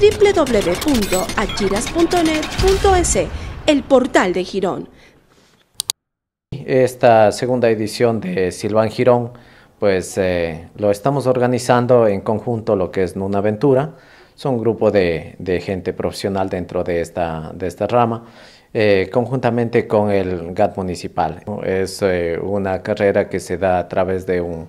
www.achiras.net.es, el portal de Girón. Esta segunda edición de Silván Girón, pues eh, lo estamos organizando en conjunto lo que es Nuna Aventura, son un grupo de, gente profesional dentro de esta, de esta rama, eh, conjuntamente con el GAT municipal. Es eh, una carrera que se da a través de un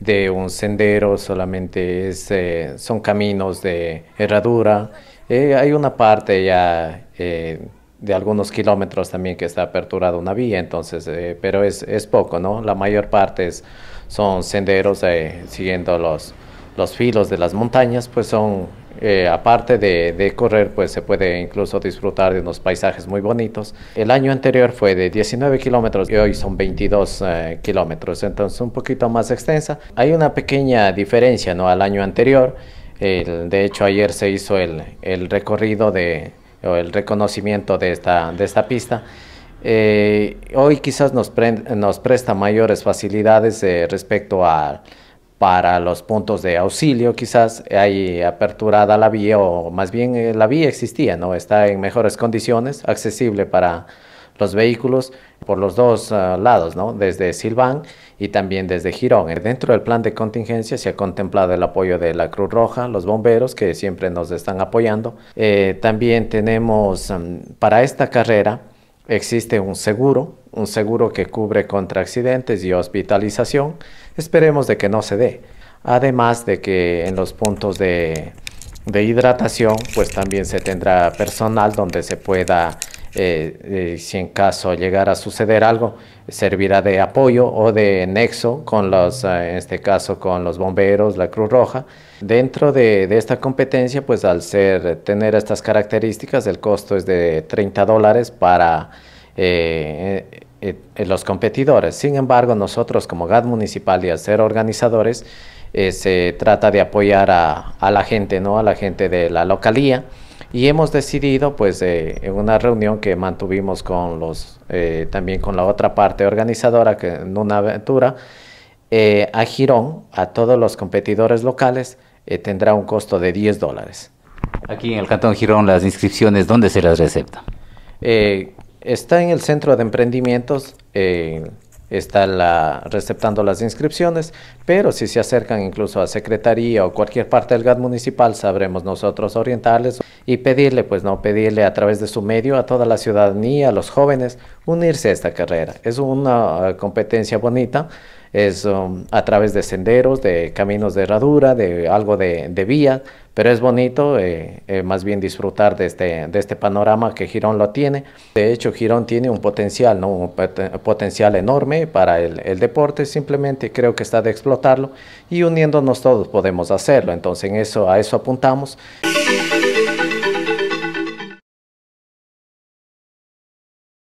de un sendero, solamente es, eh, son caminos de herradura. Eh, hay una parte ya eh, de algunos kilómetros también que está aperturada una vía, entonces, pero es, poco, ¿no? La mayor parte son senderos siguiendo los, los filos de las montañas, pues son eh, aparte de, correr, pues se puede incluso disfrutar de unos paisajes muy bonitos. El año anterior fue de 19 kilómetros y hoy son 22 eh, kilómetros, entonces un poquito más extensa. Hay una pequeña diferencia ¿no? al año anterior. de hecho, ayer se hizo el, recorrido de, o el reconocimiento de esta, pista. Eh, hoy quizás nos, nos presta mayores facilidades respecto a para los puntos de auxilio, quizás hay aperturada la vía, o más bien eh, la vía existía, ¿no? Está en mejores condiciones, accesible para los vehículos por los dos ah, lados, Desde Silván y también desde Girón. Eh, dentro del plan de contingencia se ha contemplado el apoyo de la Cruz Roja, los bomberos que siempre nos están apoyando. Eh, también tenemos mm, para esta carrera existe un seguro, un seguro que cubre contra accidentes y hospitalización. Esperemos de que no se dé. Además de que en los puntos de, hidratación, pues también se tendrá personal donde se pueda eh, eh, si en caso llegara a suceder algo, servirá de apoyo o de nexo con los, eh, en este caso con los bomberos, la Cruz Roja. Dentro de, esta competencia, pues al tener estas características, el costo es de 30 dólares para los competidores. Sin embargo, nosotros como GAD Municipal y al ser organizadores, se trata de apoyar a, a la gente, ¿no? a la gente de la localía y hemos decidido pues eh, en una reunión que mantuvimos con los eh, también con la otra parte organizadora que en una aventura eh, a Girón a todos los competidores locales tendrá un costo de 10 dólares aquí en el cantón Girón las inscripciones dónde se las recepta está en el centro de emprendimientos está la, receptando las inscripciones, pero si se acercan incluso a Secretaría o cualquier parte del GAT municipal, sabremos nosotros orientarles y pedirle, pues no, pedirle a través de su medio a toda la ciudadanía, a los jóvenes, unirse a esta carrera. Es una eh, competencia bonita, es um, a través de senderos, de caminos de herradura, de algo de, de vía, pero es bonito eh, eh, más bien disfrutar de este, de este panorama que Girón lo tiene. De hecho, Girón tiene un potencial, ¿no? un potencial enorme para el, el deporte, simplemente creo que está de explotarlo y uniéndonos todos podemos hacerlo, entonces en eso, a eso apuntamos.